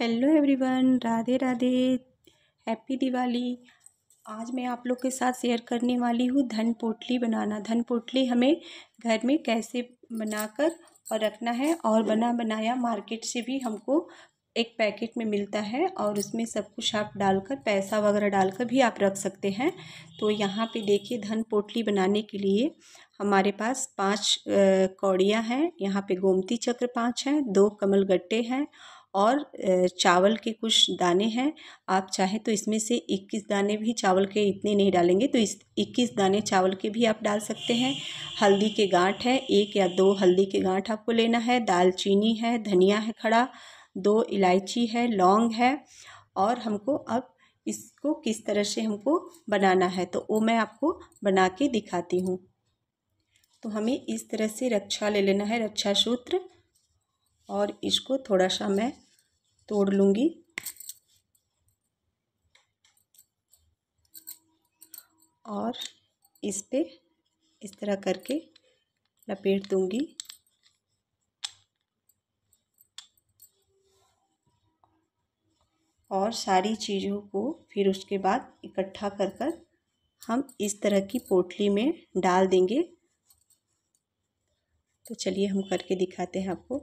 hello everyone Radhe Radhe happy Diwali आज मैं आप लोग के साथ शेयर करने वाली हूँ धन पोटली बनाना धन पोटली हमें घर में कैसे बनाकर और रखना है और बना बनाया मार्केट से भी हमको एक पैकेट में मिलता है और उसमें सब कुछ आप डालकर पैसा वगैरह डालकर भी आप रख सकते हैं तो यहाँ पे देखिए धन पोटली बनाने के लिए हमारे पास पांच कौड़ियाँ हैं यहाँ पे गोमती चक्र पांच हैं दो कमल गट्टे हैं और चावल के कुछ दाने हैं आप चाहें तो इसमें से 21 दाने भी चावल के इतने नहीं डालेंगे तो इस 21 दाने चावल के भी आप डाल सकते हैं हल्दी के गांठ है एक या दो हल्दी के गांठ आपको लेना है दालचीनी है धनिया है खड़ा दो इलायची है लौंग है और हमको अब इसको किस तरह से हमको बनाना है तो वो मैं आपको बना के दिखाती हूँ तो हमें इस तरह से रक्षा ले लेना है रक्षा सूत्र और इसको थोड़ा सा मैं तोड़ लूँगी और इस पर इस तरह करके लपेट दूँगी और सारी चीज़ों को फिर उसके बाद इकट्ठा कर कर हम इस तरह की पोटली में डाल देंगे तो चलिए हम करके दिखाते हैं आपको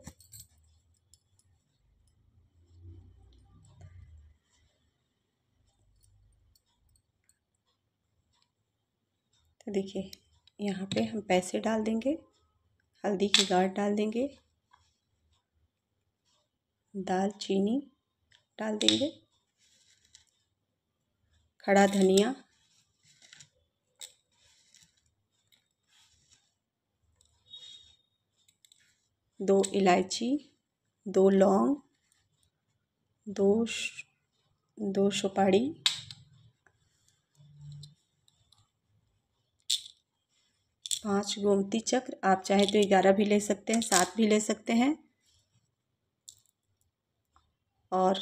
तो देखिए यहाँ पे हम पैसे डाल देंगे हल्दी की गांठ डाल देंगे दाल चीनी डाल देंगे खड़ा धनिया दो इलायची दो लौंग दो दो सुपारी पाँच गोमती चक्र आप चाहे तो ग्यारह भी ले सकते हैं सात भी ले सकते हैं और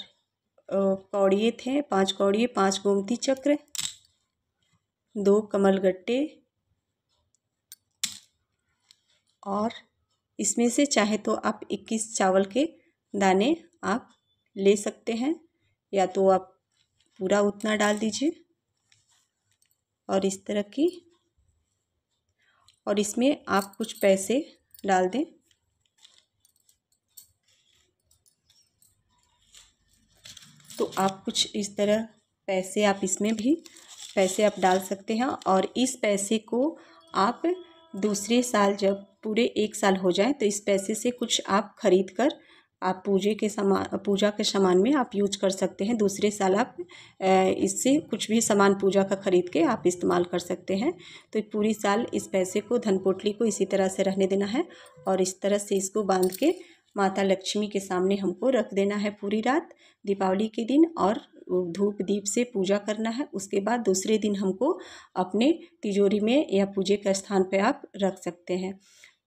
कौड़िए थे पांच कौड़िए पांच गोमती चक्र दो कमल गट्टे और इसमें से चाहे तो आप इक्कीस चावल के दाने आप ले सकते हैं या तो आप पूरा उतना डाल दीजिए और इस तरह की और इसमें आप कुछ पैसे डाल दें तो आप कुछ इस तरह पैसे आप इसमें भी पैसे आप डाल सकते हैं और इस पैसे को आप दूसरे साल जब पूरे एक साल हो जाए तो इस पैसे से कुछ आप खरीद कर आप पूजे के सामान पूजा के सामान में आप यूज कर सकते हैं दूसरे साल आप इससे कुछ भी सामान पूजा का ख़रीद के आप इस्तेमाल कर सकते हैं तो पूरी साल इस पैसे को धनपोटली को इसी तरह से रहने देना है और इस तरह से इसको बांध के माता लक्ष्मी के सामने हमको रख देना है पूरी रात दीपावली के दिन और धूप दीप से पूजा करना है उसके बाद दूसरे दिन हमको अपने तिजोरी में या पूजे के स्थान पर आप रख सकते हैं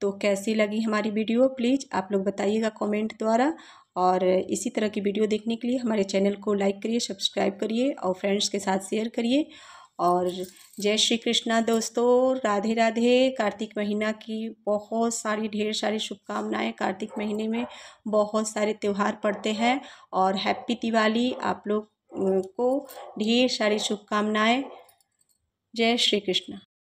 तो कैसी लगी हमारी वीडियो प्लीज़ आप लोग बताइएगा कमेंट द्वारा और इसी तरह की वीडियो देखने के लिए हमारे चैनल को लाइक करिए सब्सक्राइब करिए और फ्रेंड्स के साथ शेयर करिए और जय श्री कृष्णा दोस्तों राधे राधे कार्तिक महीना की बहुत सारी ढेर सारी शुभकामनाएं कार्तिक महीने में बहुत सारे त्यौहार पड़ते हैं और हैप्पी दिवाली आप लोग को ढेर सारी शुभकामनाएँ जय श्री कृष्णा